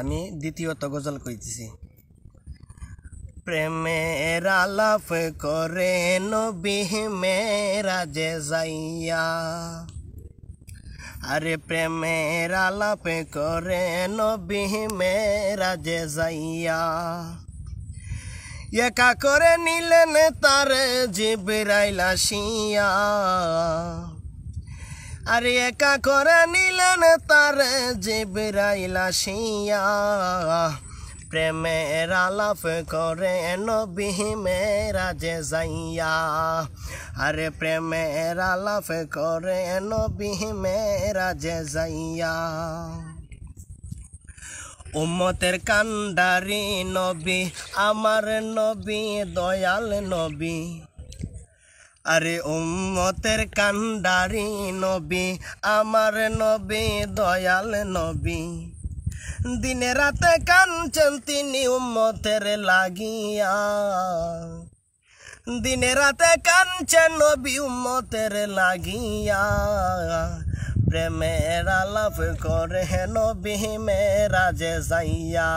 আমি দ্বিতীয়ত গজল কইতেছি প্রেমের আলাপ করে নবী মেরা যে যাইয়া আরে প্রেমের আলাপ করে নবী মেরা যে যাইয়া একা করে নিলেন তার জিবরাইলা শিয়া আর একা করে নিলেন তার জিবরাইল আসিয়া প্রেমের আলাপ করে নবী মেরাজে যাইয়া আরে প্রেমের আলাপ করে নবী মেরাজে যাইয়া উম্মতের কান্দারি নবী আমার নবী দয়াল নবী আরে উম্মতের কান্ডারি নবী আমার নবী দয়াল নবী দিনে রাতে কানছেন তিনি উম্মতের লাগিয়া দিনে রাতে কানছেন নবী উম্মতের লাগিয়া প্রেমের আলাপ করে হেন বিহিমে রাজে যাইয়া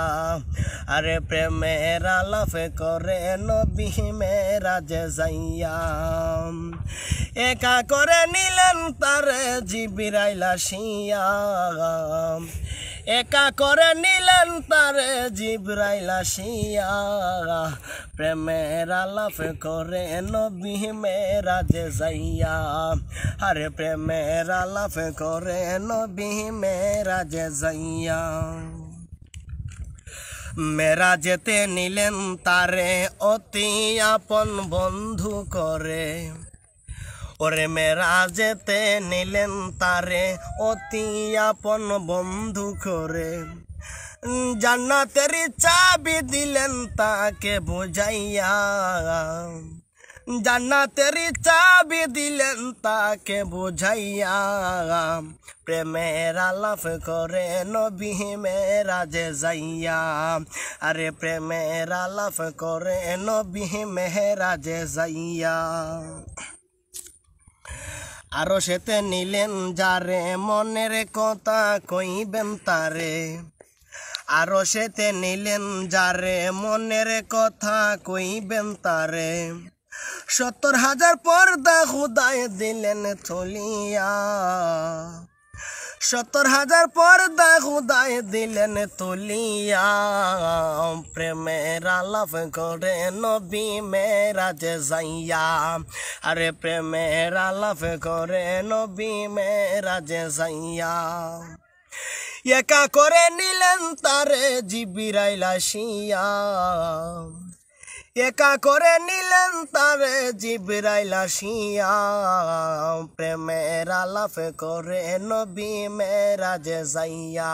আরে প্রেমের আলাপ করে হেন বিহিমে রাজে যাইয়া একা করে নিলেন তারে জিবিরাইলা শিয়া একা করে নিলেন তারে জিব্রাইল আসিয়া প্রেমের আলাপ করে নবী যে যাইয়া আরে প্রেমের আলাপ করে নবী যে যাইয়া মেরা যেতে নিলেন তারে অতি আপন বন্ধু করে ওরে মেরা যেতে নিলেন তারে অতি আপন বন্ধু করে জান্নাতের চাবি দিলেন তাকে বোঝাইয়া জান্নাতের চাবি দিলেন তাকে বোঝাইয়া প্রেমের আলাপ করে নবী মেরাজে যাইয়া আরে প্রেমের আলাপ করে নবী মেহরাজে যাইয়া আরো সেতে নিলেন যারে মনের কথা কইবেন তারে আরো সেতে নিলেন যারে মনের কথা কইবেন তারে সত্তর হাজার পর্দা খুদায় দিলেন চলিয়া সত্তর হাজার পর্দা খুদায় দিলেন তুলিয়া প্রেমের আলাপ করে নবী মেরাজ যাইয়া আরে প্রেমের আলাপ করে নবী মেরাজ যাইয়া একা করে নিলেন তারে জিবিরাইলা শিয়া একা করে নিলেন তারে জিবরাইলা শিয়া প্রেমের আলাপ করে নবী মেরাজ যাইয়া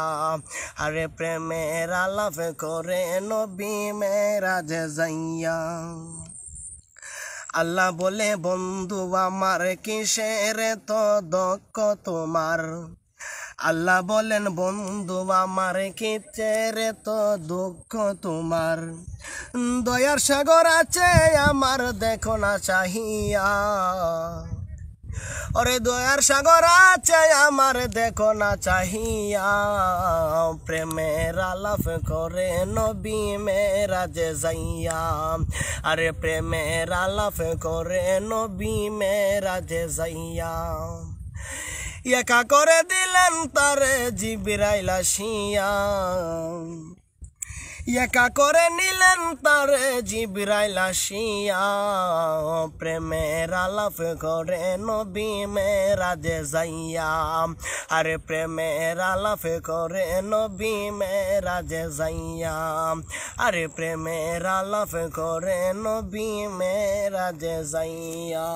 আরে প্রেমের আলাপ করে নবী মেরাজ যাইয়া আল্লাহ বলে বন্ধু আমার কিসের তো দক্ষ তোমার আল্লাহ বলেন বন্ধু আমার রে তো দুঃখ তোমার দয়ার সাগর আছে আমার দেখো না চাহিয়া ওরে দয়ার সাগর আছে আমার দেখো না চাহিয়া প্রেমের আলাপ করে নবী যে যাইয়া আরে প্রেমের আলাপ করে নবী যে যাইয়া একা করে দিলেন তারে জিবিরাইল আসিয়া একা করে নিলেন তারে জিবিরাইল আসিয়া প্রেমের আলাপ করে নবী মেরাজে যাইয়া আরে প্রেমের আলাপ করে নবী মেরাজে যাইয়া আরে প্রেমের আলাপ করে নবী মেরাজে যাইয়া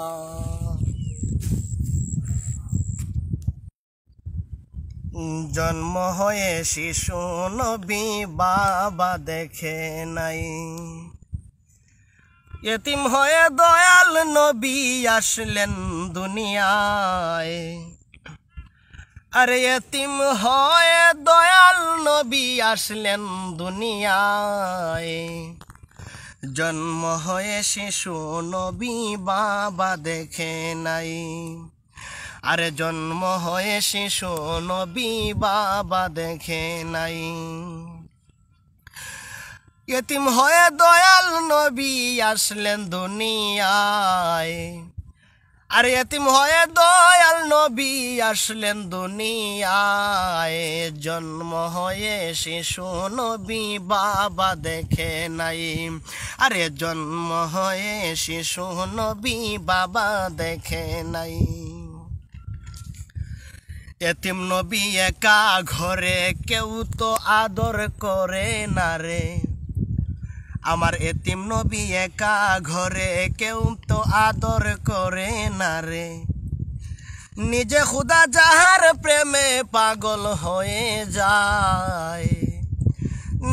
জন্ম হয়ে শিশু নবী বাবা দেখে নাই এতিম হয়ে দয়াল নবী আসলেন দুনিয়ায় আরে এতিম হয়ে দয়াল নবী আসলেন দুনিয়ায় জন্ম হয়ে শিশু নবী বাবা দেখে নাই আরে জন্ম হয়ে শিশু নবী বাবা দেখে নাই এতিম হয়ে দয়াল নবী আসলেন দুনিয়ায় আর এতিম হয়ে দয়াল নবী আসলেন দুনিয়ায় জন্ম হয়ে শিশু নবী বাবা দেখে নাই আরে জন্ম হয়ে শিশু নবী বাবা দেখে নাই এতিম নবী একা ঘরে কেউ তো আদর করে না রে আমার এতিম নবী একা ঘরে কেউ তো আদর করে না রে নিজে খুদা যাহার প্রেমে পাগল হয়ে যায়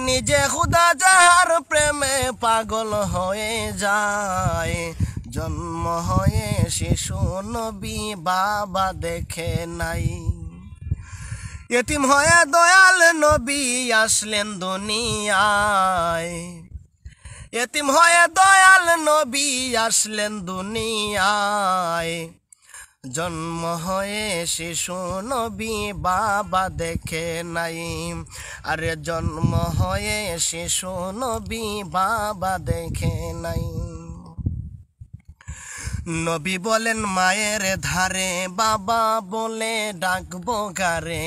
নিজে খুদা যাহার প্রেমে পাগল হয়ে যায় জন্ম হয়ে শিশু নবী বাবা দেখে নাই এটিম হয়ে দয়াল নবী আসলেন দুনিয়ায় এটিম হয়ে দয়াল নবী আসলেন দুনিয়ায় জন্ম হয়ে শিশু নবী বাবা দেখে নাই আরে জন্ম হয়ে শিশু নবী বাবা দেখে নাই নবী বলেন মায়ের ধারে বাবা বলে ডাকবো গারে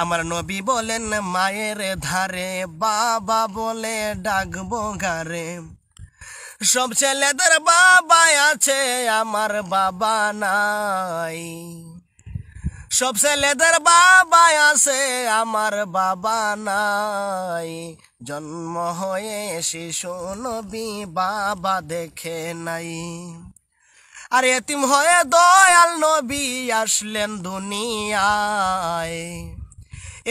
আমার নবী বলেন মায়ের ধারে বাবা বলে ডাকবো গারে সব ছেলেদের বাবা আছে আমার বাবা নাই সব ছেলেদের বাবা আছে আমার বাবা নাই জন্ম হয়ে শিশু নবী বাবা দেখে নাই আর এতিম হয়ে দয়াল নবী আসলেন দুনিয়ায়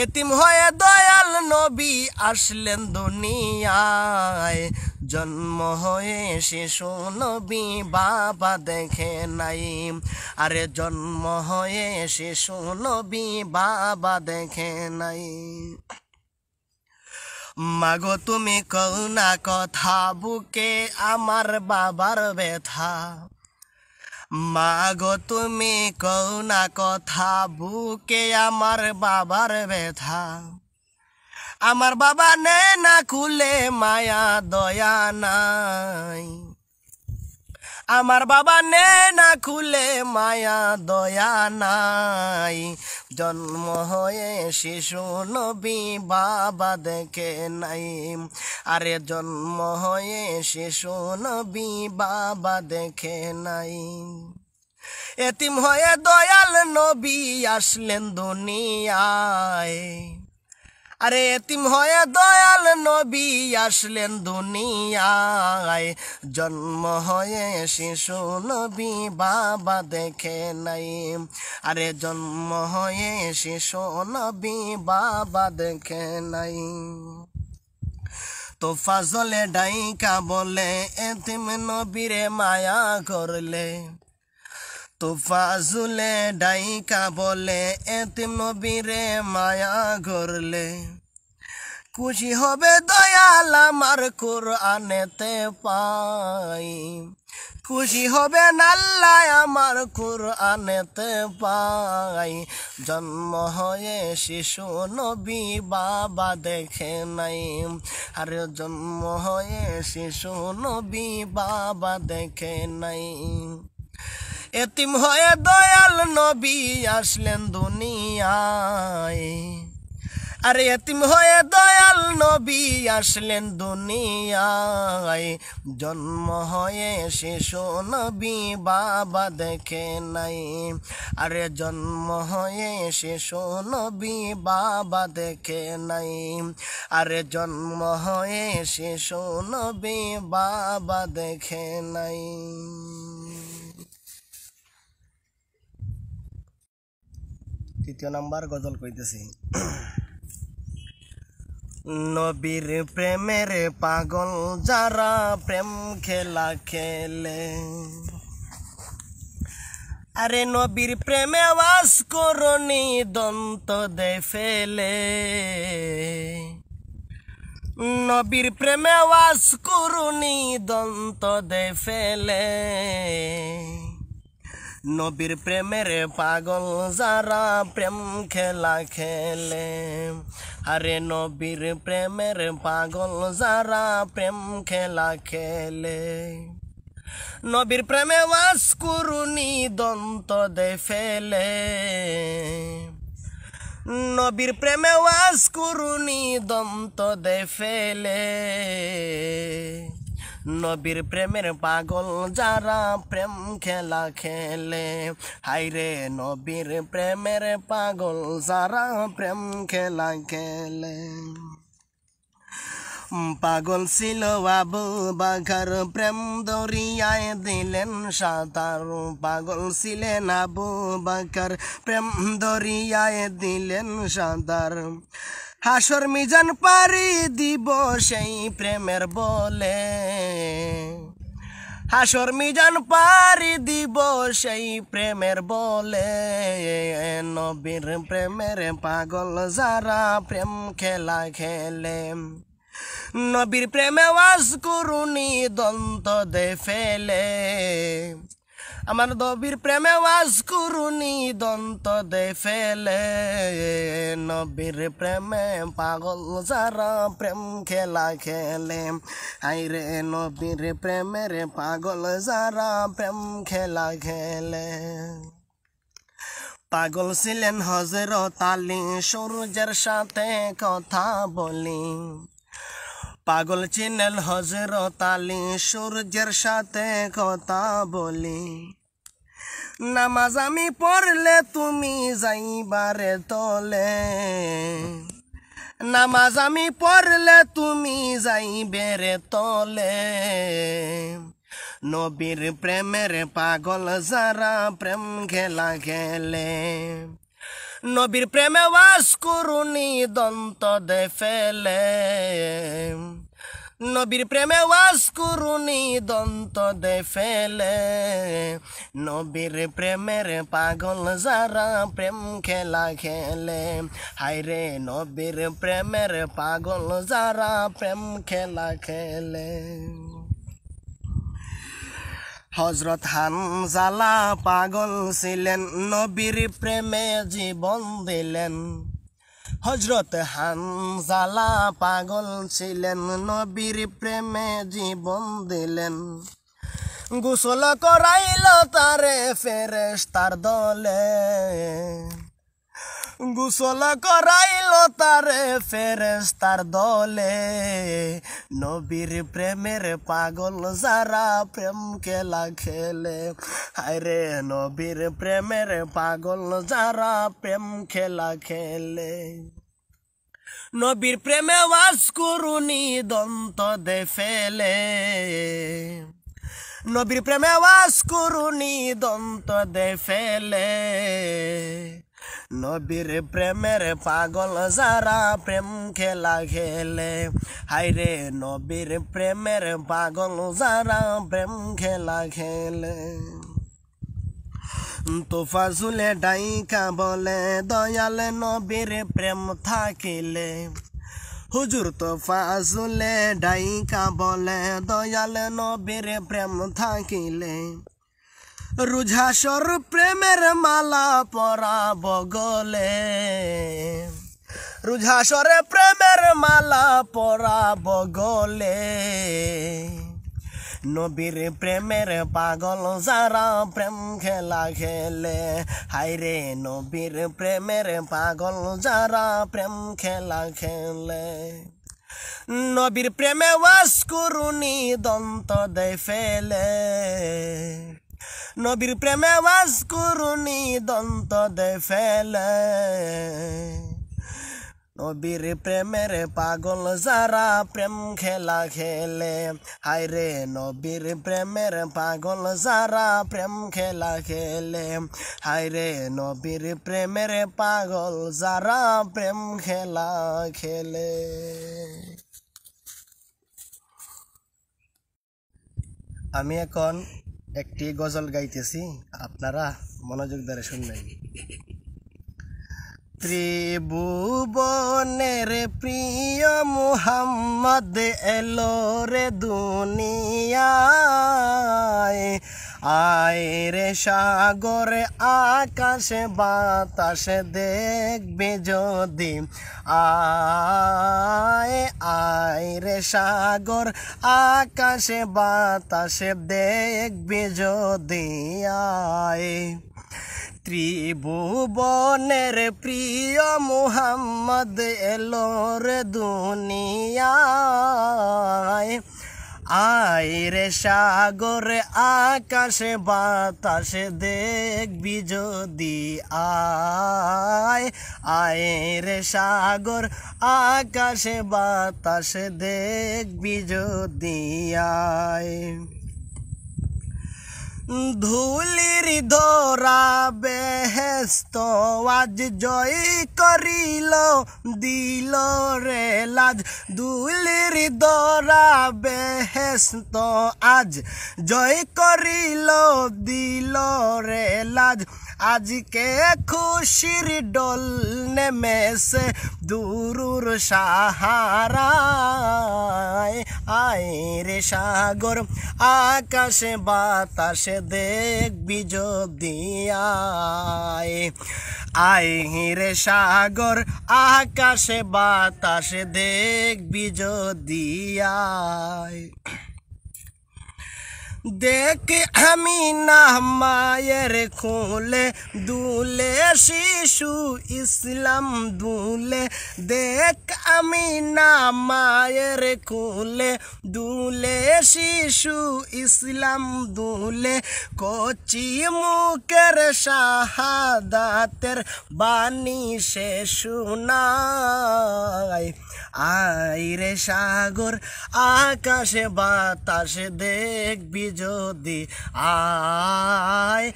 এতিম হয়ে দয়াল নবী আসলেন দুনিয়ায় জন্ম হয়ে শিশু নবী বাবা দেখে নাই আরে জন্ম হয়ে শিশু নবী বাবা দেখে নাই মাগো তুমি কৌ না কথা বুকে আমার বাবার ব্যথা মাগো তুমি কৌ না কথা বুকে আমার বাবার ব্যথা আমার বাবা নে না খুলে মায়া দয়া নাই আমার বাবা নে না খুলে মায়া দয়া নাই জন্ম হয়ে শিশু নবী বাবা দেখে নাই আরে জন্ম হয়ে শিশু নবী বাবা দেখে নাই এতিম হয়ে দয়াল নবী আসলেন দুনিয়ায় আরে এতিম হয়ে দয়াল নবী আসলেন দুনিয়ায় জন্ম হয়ে শিশু নবী বাবা দেখে নাই আরে জন্ম হয়ে শিশু নবী বাবা দেখে নাই তো ফাজলে ডাইকা বলে এতিম নবীরে মায়া করলে তোফা জুলে ডাইকা বলে এতিম নবীরে মায়া ঘরলে খুশি হবে দয়াল আমার কোরআনেতে পাই খুশি হবে নাল্লায় আমার কোরআনেতে পাই জন্ম হয়ে শিশু নবী বাবা দেখে নাই আর জন্ম হয়ে শিশু নবী বাবা দেখে নাই এতিম হয়ে দয়াল নবী আসলেন দুনিয়ায় আরে এতিম হয়ে দয়াল নবী আসলেন দুনিয়ায় জন্ম হয়ে শিশু নবী বাবা দেখে নাই আরে জন্ম হয়ে শিশু নবী বাবা দেখে নাই আরে জন্ম হয়ে শিশু নবী বাবা দেখে নাই তৃতীয় নাম্বার গজল কইতেছি নবীর প্রেমের পাগল যারা প্রেম খেলা খেলে আরে নবীর প্রেমে আওয়াজ করি দন্ত দে ফেলে নবীর প্রেমে আওয়াজ করি দন্ত দে ফেলে নবীর প্রেমের পাগল যারা প্রেম খেলা খেলে আরে নবীর প্রেমের পাগল যারা প্রেম খেলা খেলে নবীর প্রেমে ওয়াস করুনি দন্ত দে ফেলে নবীর প্রেমে ওয়াস করুনি দন্ত দে ফেলে নবীর প্রেমের পাগল যারা প্রেম খেলা খেলে হাইরে নবীর প্রেমের পাগল যারা প্রেম খেলা খেলে পাগল ছিল বাবু বাঘার প্রেম দরিয়ায় দিলেন সাঁতার পাগল ছিলেন আবু বাঘার প্রেম দরিয়ায় দিলেন সাঁতার হাসর মিজান পারি দিব সেই প্রেমের বলে হাসর মিজান পারি দিব সেই প্রেমের বলে নবীর প্রেমের পাগল যারা প্রেম খেলা খেলে নবীর প্রেমে ওয়াজ করুনি দন্ত দে ফেলে আমার দবির প্রেমে ওয়াজ করুনি দন্ত দে ফেলে নবীর প্রেমে পাগল যারা প্রেম খেলা খেলে আই রে নবীর প্রেমে রে পাগল যারা প্রেম খেলা খেলে পাগল ছিলেন হজরত আলী সূর্যের সাথে কথা বলি পাগল চিনেল হজরত আলী সূর্যের সাথে কথা বলি নামাজ আমি পড়লে তুমি যাইবারে তলে নামাজ আমি পড়লে তুমি যাইবে তলে নবীর প্রেমের পাগল যারা প্রেম খেলা খেলে নবীর প্রেমে ওয়াস করুনি দন্ত দে ফেলে নবীর প্রেমে ওয়াস করুনি দন্ত দে ফেলে নবীর প্রেমের পাগল যারা প্রেম খেলা খেলে হায়রে নবীর প্রেমের পাগল যারা প্রেম খেলা খেলে হজরত হানজালা পাগল ছিলেন নবীর প্রেমে জীবন দিলেন হজরত হানজালা পাগল ছিলেন নবীর প্রেমে জীবন দিলেন গুসল করাইল তারে ফেরেশ তার দলে গুসল করাইল তারে ফেরেস্তার দলে নবীর প্রেমের পাগল যারা প্রেম খেলা খেলে আরে নবীর প্রেমের পাগল যারা প্রেম খেলা খেলে নবীর প্রেমে বাস করুনি দন্ত দে ফেলে নবীর প্রেমে বাস করুনি দন্ত দে ফেলে নবীর প্রেমের পাগল যারা প্রেম খেলা খেলে হাইরে নবীর প্রেমের পাগল যারা প্রেম খেলা খেলে তোফা ঝুলে ডাইকা বলে দয়াল নবীর প্রেম থাকিলে হুজুর তো ফাজুলে ডাইকা বলে দয়াল নবীর প্রেম থাকিলে রুঝাসর প্রেমের মালা পরাব বগলে রুঝাসরে প্রেমের মালা পরা বগলে নবীর প্রেমের পাগল যারা প্রেম খেলা খেলে হাইরে নবীর প্রেমের পাগল যারা প্রেম খেলা খেলে নবীর প্রেমে ওয়াস করুনি দন্ত দে ফেলে নবীর প্রেমে ওয়াজ করুনি দন্ত দে ফেলে নবীর প্রেমের পাগল যারা প্রেম খেলা খেলে হায়রে নবীর প্রেমের পাগল যারা প্রেম খেলা খেলে হায়রে নবীর প্রেমের পাগল যারা প্রেম খেলা খেলে আমি এখন একটি গজল গাইতেছি আপনারা মনোযোগ দ্বারে শুনবেন ত্রিভুবনের প্রিয় মুহাম্মদ এলো রে দুনিয়ায় আয়রে রে সাগরে আকাশে বাতাসে দেখবে যদি আয়রে রে সাগর আকাশে বাতাসে দেখবে যদি আয় ত্রিভুবনের প্রিয় মোহাম্মদ এলোর দুনিয়ায় আয়রে সাগরে আকাশে বাতাসে দেখবি যদি আয় আয়রে সাগর আকাশে বাতাসে দেখবি যদি আয় ধুলির ধরা বেহেস্ত আজ জয় করিল দিল রে লাজ ধুলির ধরা বেহেস্ত আজ জয় করিল দিল রে লাজ আজকে খুশির ডোল নেমেছে দূর সাহারায় আয় রে সাগর আকাশে বাতাসে দেখবি যোগ দিয়ায় আই রে সাগর আকাশে বাতাসে দেখবি যদি দিয়ায় দেখ আমি না মায়ের খোলে দুলে শিশু ইসলাম দুলে দেখ আমি না মায়ের খোলে দুলে শিশু ইসলাম দুলে কচি মুখের শাহাদাতের বাণী সে শুনায় আইরে সাগর আকাশে বাতাসে দেখবি যদি আয়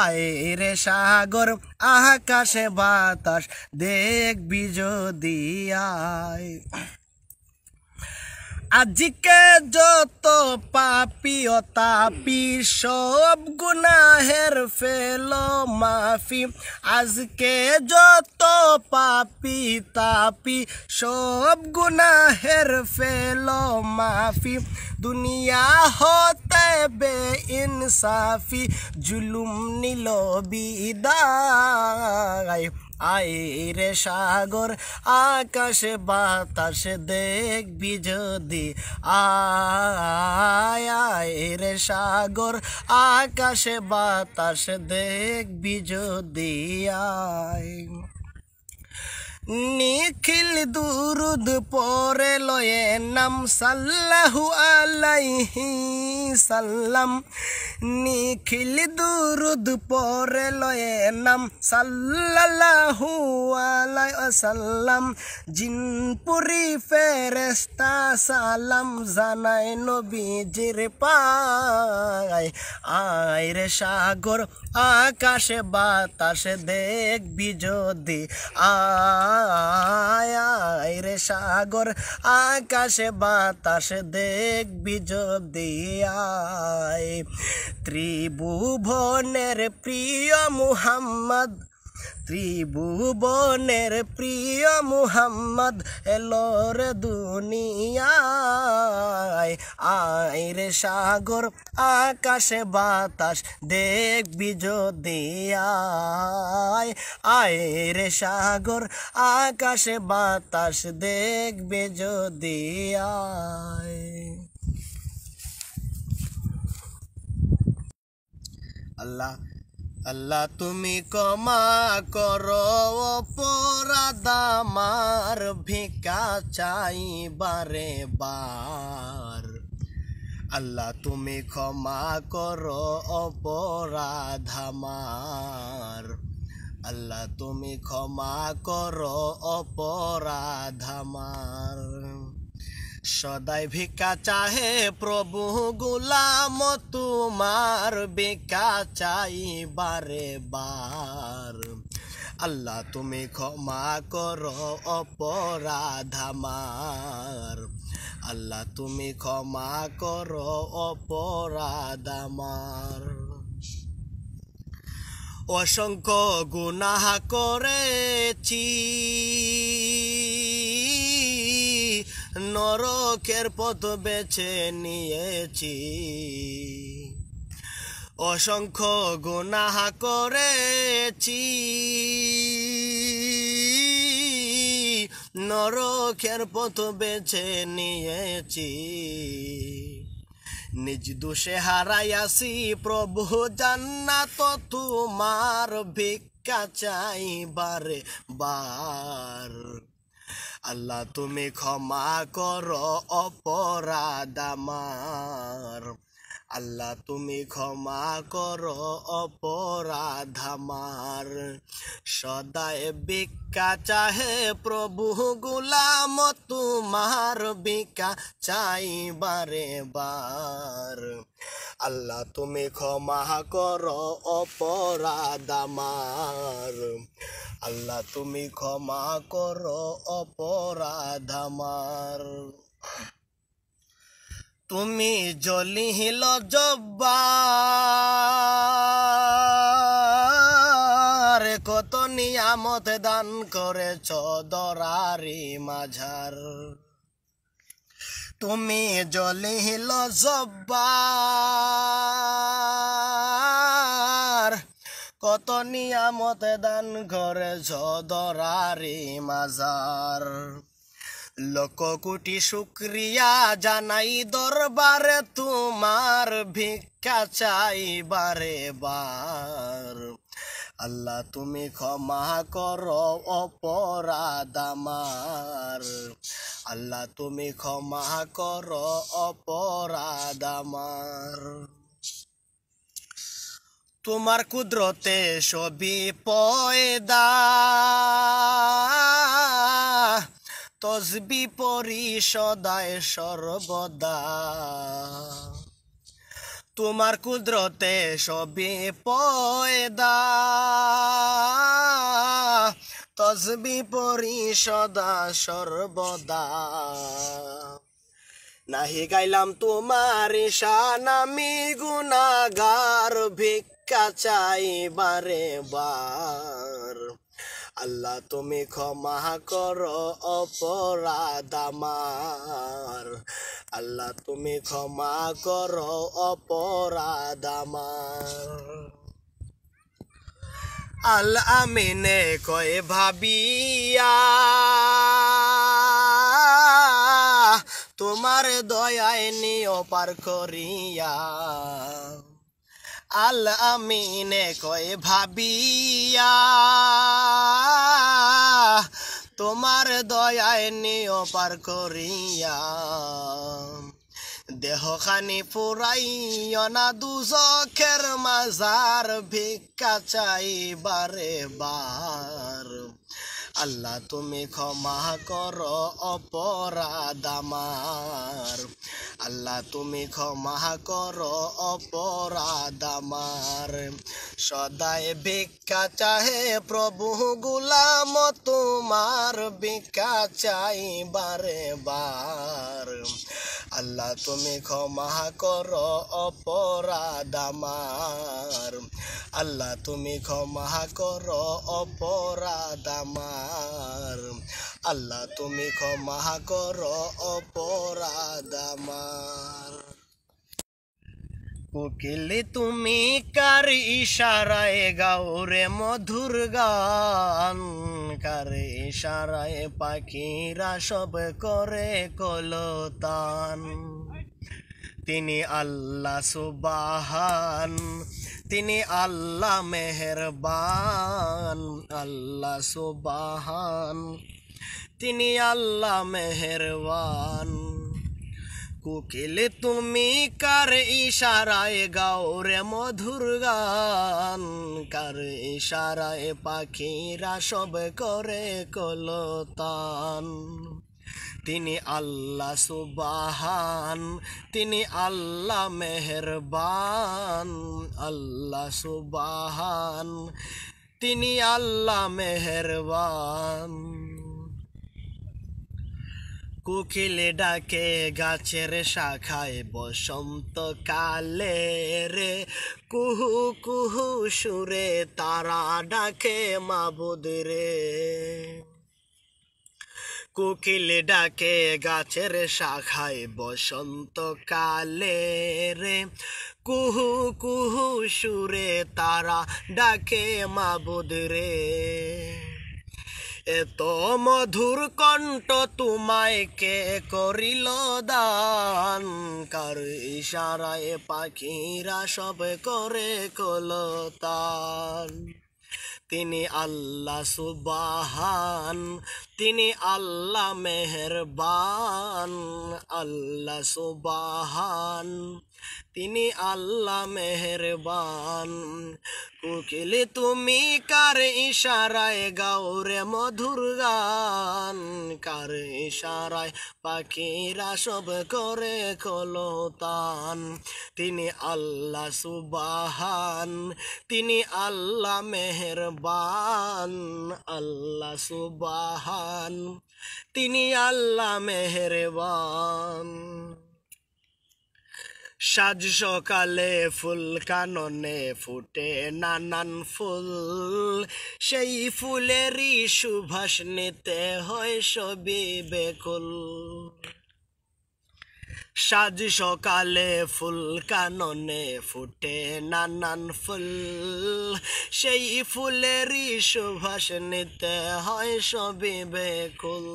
আয় রে সাগর আকাশে বাতাস দেখবি যদি আয় আজকে যত পাপি ও তাপি সব গুনাহের ফেল মাফি আজকে যত পাপি তাপি সব গুনাহের ফেল মাফি দুনিয়া হতে বে ইনসাফি জুলুম নিল বিদায় আইরে সাগর আকাশে বাতাসে দেখবি যদি আয় সাগর আকাশে বাতাসে দেখবি যদি আয় নিখিল দুরুদ পরে লয়ে নাম সাল্লাহু আলাইহি সাল্লাম নিখিল দুরুদ পরে লয়ে নাম সাল্লাহু আলাই সাল্লাম জিনপুরি ফেরেস্তা সালাম জানাই নবীজির পায় আয় রে সাগর আকাশে বাতাসে দেখবি যদি আ আয় রে সাগর আকাশে বাতাসে দেখবি যদি আয় ত্রিভুবনের প্রিয় মুহাম্মদ ত্রিভুবনের প্রিয় মুহাম্মদ এলোর দুনিয়ায় আইরে সাগর আকাশে বাতাস দেখবি যদি আয় আইরে সাগর আকাশে বাতাস দেখবে যদি আয় আল্লাহ আল্লাহ তুমি কমা করো অপরাধ আমার ভিকা চাই বারে বার আল্লাহ তুমি ক্ষমা করো অপরাধ আমার আল্লাহ তুমি ক্ষমা করো অপরাধ সদাই ভিকা চাহে প্রভু গুলাম তোমার ভিকা চাই বারে বার আল্লাহ তুমি ক্ষমা করো অপরাধ আমার আল্লাহ তুমি ক্ষমা করো অপরাধ আমার অসংখ্য গুনাহ করেছি নরকের পথ বেছে নিয়েছি অসংখ্য গুনাহ করেছি নরকের পথ বেছে নিয়েছি নিজ দোষে হারাইয়াছি প্রভু তো তোমার ভিক্ষা চাইবার বার আল্লাহ তুমি ক্ষমা কর অপরাধ আমার আল্লাহ তুমি ক্ষমা করো অপরাধ আমার সদায় বিকা চাহে প্রভু গুলাম তোমার চাই বারে বার আল্লাহ তুমি ক্ষমা করো অপরাধ আমার আল্লাহ তুমি ক্ষমা করো অপরাধ আমার তুমি জলিহিল জব্বা কত নিয়ামত দান করেছ দরারি মাঝার তুমি জলিহিল জব্বা কত নিয়ামত দান করেছ দরারি মাঝার লক কোটি শুক্রিয়া জানাই দরবারে তোমার ভিক্ষা চাই বারে বার আল্লাহ তুমি ক্ষমা কর অপরাধামার আল্লাহ তুমি ক্ষমা কর অপরাধামার তোমার কুদরতে সবি পয়দা তসবি পরি সদায় সর্বদা তোমার কুদরতে সবে পয়দা তসবি পরি সদা সর্বদা নাহি গাইলাম তোমার নামি গুণাগার ভিক্ষা চাই বারে বার আল্লাহ তুমি ক্ষমা কর অপরাধ আমার আল্লাহ তুমি ক্ষমা কর অপরাধ আমার আল আমিনে কয় ভাবিয়া তোমার দয়ায় নিয় পার করিয়া আল আমিনে কয় ভাবিয়া তোমার দয়ায় নিয় পার করিয়া দেহখানি পুরাইয় না দুজখের মাজার ভিক্ষা চাই বারে বার আল্লাহ তুমি ক্ষমা কর অপরাধামার আল্লাহ তুমি ক্ষমা কর অপরাধামার সদায় ভিক্ষা চাহে প্রভু গুলাম তোমার ভিক্ষা চাই বারে বার আল্লাহ তুমি ক্ষমা কর অপরাধামার আল্লাহ তুমি ক্ষমা কর অপরাধামার আমার আল্লাহ তুমি ক্ষমা কর অপরাধ আমার কোকিলে তুমি কার ইশারায় গাও রে মধুর গান কার ইশারায় পাখিরা সব করে কলতান তিনি আল্লাহ সুবাহান তিনি আল্লাহ মেহরবান আল্লাহ সোবাহান তিনি আল্লাহ মেহেরবান কোকিল তুমি কার ইশারায় গাও রে মধুর গান কার ইশারায় পাখিরা সব করে কলতান তিনি আল্লাহ সুবাহান তিনি আল্লাহ মেহরবান আল্লাহ সুবাহান তিনি আল্লাহ মেহরবান কুকিলে ডাকে গাছের শাখায় বসন্ত কালে রে কুহু কুহু সুরে তারা ডাকে মাবুদ রে কোকিলে ডাকে গাছের শাখায় বসন্তকালে রে কুহু কুহু সুরে তারা ডাকে মাবুদ রে এত মধুর কণ্ঠ তোমায় কে করিল দান কার ইশারায় পাখিরা সব করে কলতান তিনি আল্লাহ সুবাহান তিনি আল্লাহ মেহরবান আল্লাহ সুবাহান তিনি আল্লাহ মেহরবান কুকিলে তুমি কার ইশারায় গাউরে মধুর গান কার ইশারায় পাখিরা সব করে কলতান তিনি আল্লাহ সুবাহান তিনি আল্লাহ মেহরবান আল্লাহ সুবাহান মেহরবান তিনি আল্লাহ মেহরবান সাজ সকালে ফুল কাননে ফুটে নানান ফুল সেই ফুলেরই সুভাষ নিতে হয় সবি বেকুল সাজ সকালে ফুল কাননে ফুটে নানান ফুল সেই ফুলেরই সুভাষ নিতে হয় সবি বেকুল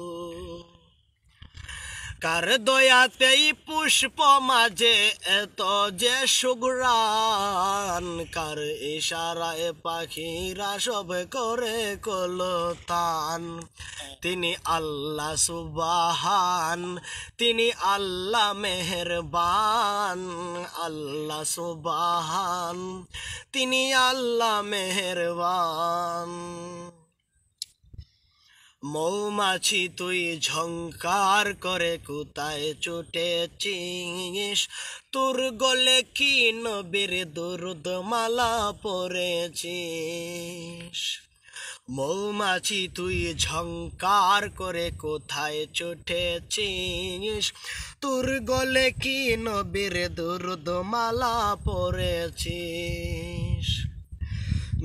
কার দয়াতেই পুষ্প মাঝে এত যে সুগ্রান কার ইশারায় পাখিরা সব করে কলতান তিনি আল্লাহ সুবাহান তিনি আল্লাহ মেহেরবান আল্লাহ সুবাহান তিনি আল্লাহ মেহেরবান মৌমাছি তুই ঝংকার করে কোথায় চুটে চিস তোর গলে কি নবীর দুরুদ মালা পরেছিস মৌমাছি তুই ঝংকার করে কোথায় চুটেছিস তোর গলে কি নবীর দুরুদ মালা পরেছিস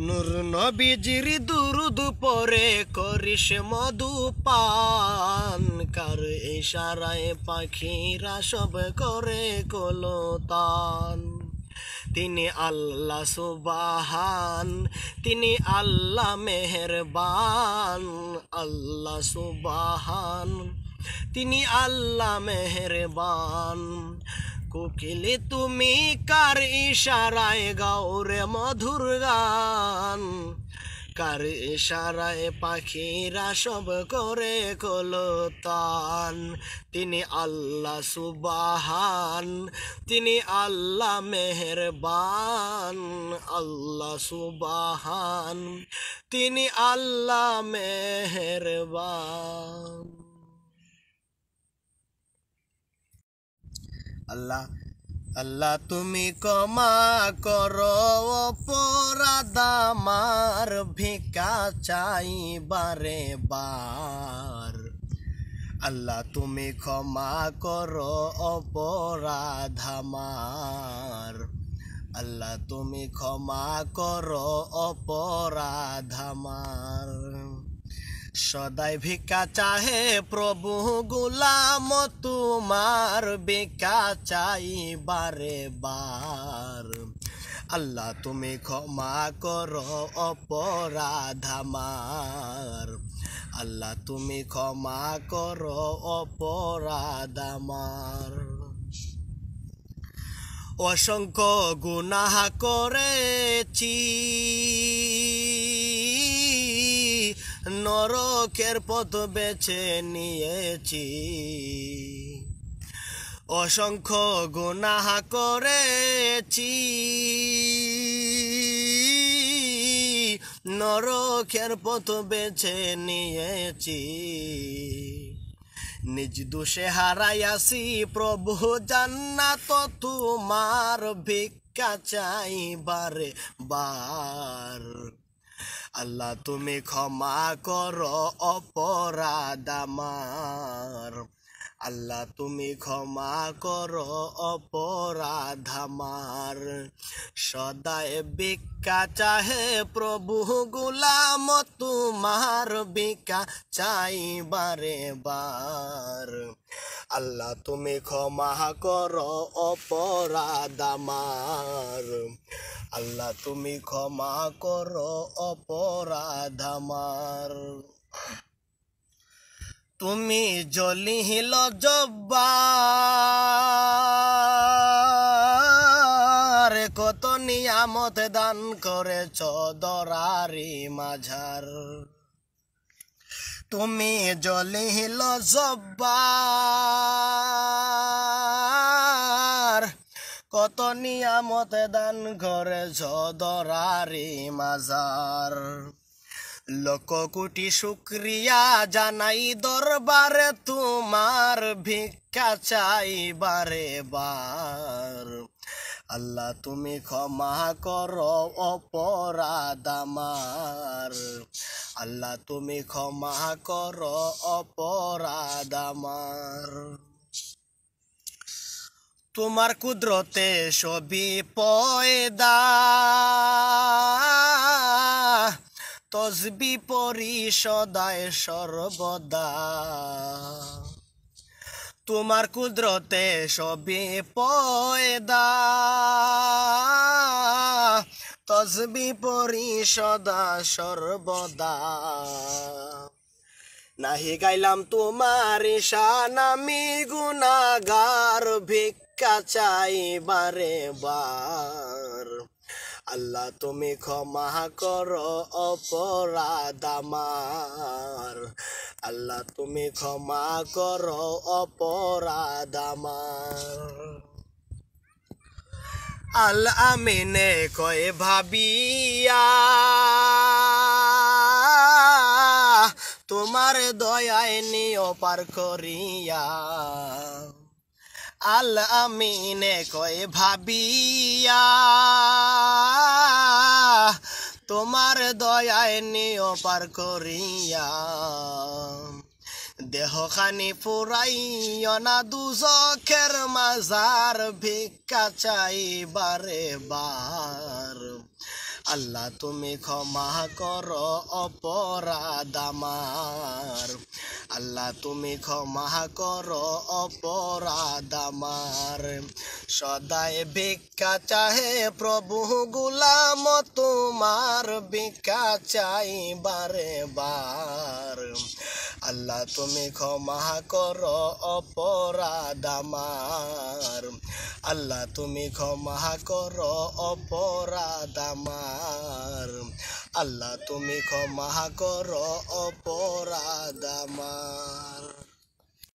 নুর নবীজির দুরুদ পরে করিস মধু পান কার ইশারায় পাখিরা সব করে কলতান তিনি আল্লাহ সুবাহান তিনি আল্লাহ মেহেরবান আল্লাহ সুবাহান তিনি আল্লাহ মেহেরবান কোকিলে তুমি কার ইশারায় গাও রে মধুর গান কার ইশারায় পাখিরা সব করে কলতান তিনি আল্লাহ সুবাহান তিনি আল্লাহ মেহেরবান আল্লাহ সুবাহান তিনি আল্লাহ মেহেরবান আল্লাহ আল্লাহ তুমি কমা করো অপরাধ আমার ভিকা চাই বারে বার আল্লাহ তুমি ক্ষমা করো অপরাধ আল্লাহ তুমি ক্ষমা করো অপরাধ সদাই ভিকা চাহে প্রভু গুলাম তোমার ভিকা চাই বারে বার আল্লাহ তুমি ক্ষমা করো অপরাধামার আল্লাহ তুমি ক্ষমা করো অপরাধামার অসংখ্য গুনাহ করেছি নরকের পথ বেছে নিয়েছি অসংখ্য গুনাহ করেছি নরকের পথ বেছে নিয়েছি নিজ দোষে হারাইয়াছি প্রভু জান্নাত তোমার ভিক্ষা চাইবার বার আল্লাহ তুমি ক্ষমা কর অপরাধ আমার আল্লাহ তুমি ক্ষমা কর অপরাধ আমার সদায় বিকা চাহে প্রভু গুলাম তোমার বিকা চাই বারে বার আল্লাহ তুমি ক্ষমা কর অপরাধ আমার আল্লাহ তুমি ক্ষমা কর অপরাধ আমার তুমি জলিহিল জব্বার কত নিয়ামত দান করেছ দরারি মাঝার তুমি জলে জব্বার কত নিয়ামত দান ঘরে ঝদরারি মাজার লক কোটি শুক্রিয়া জানাই দরবারে তোমার ভিক্ষা চাই বারে বার আল্লাহ তুমি ক্ষমা কর অপরাধ আমার আল্লাহ তুমি ক্ষমা কর অপরাধ আমার তোমার কুদরতে সবই পয়দা তসবি পরি সদায় সর্বদা তোমার কুদরতে সবে পয়দা তসবি পরি সদা সর্বদা নাহি গাইলাম তোমার নামি গুনাগার ভিক্ষা চাই বারে বার আল্লাহ তুমি ক্ষমা কর অপরাধ আমার আল্লাহ তুমি ক্ষমা কর অপরাধ আমার আল আমিনে কয়ে ভাবিয়া তোমার দয়ায় নিয় পার করিয়া আল আমিনে কয়ে ভাবিয়া তোমার দয়ায় নিয় পার করিয়া দেহখানি পুরাইয় না দুজখের মাজার ভিক্ষা চাই বারে বার আল্লাহ তুমি ক্ষমা কর অপরাধামার আল্লাহ তুমি ক্ষমা কর অপরাধামার সদায় ভিক্ষা চাহে প্রভু গুলাম তোমার ভিক্ষা চাই বারে বার আল্লাহ তুমি ক্ষমা কর অপরাধামার আল্লাহ তুমি ক্ষমা কর অপরাধামার আমার আল্লাহ তুমি ক্ষমা কর অপরাধ আমার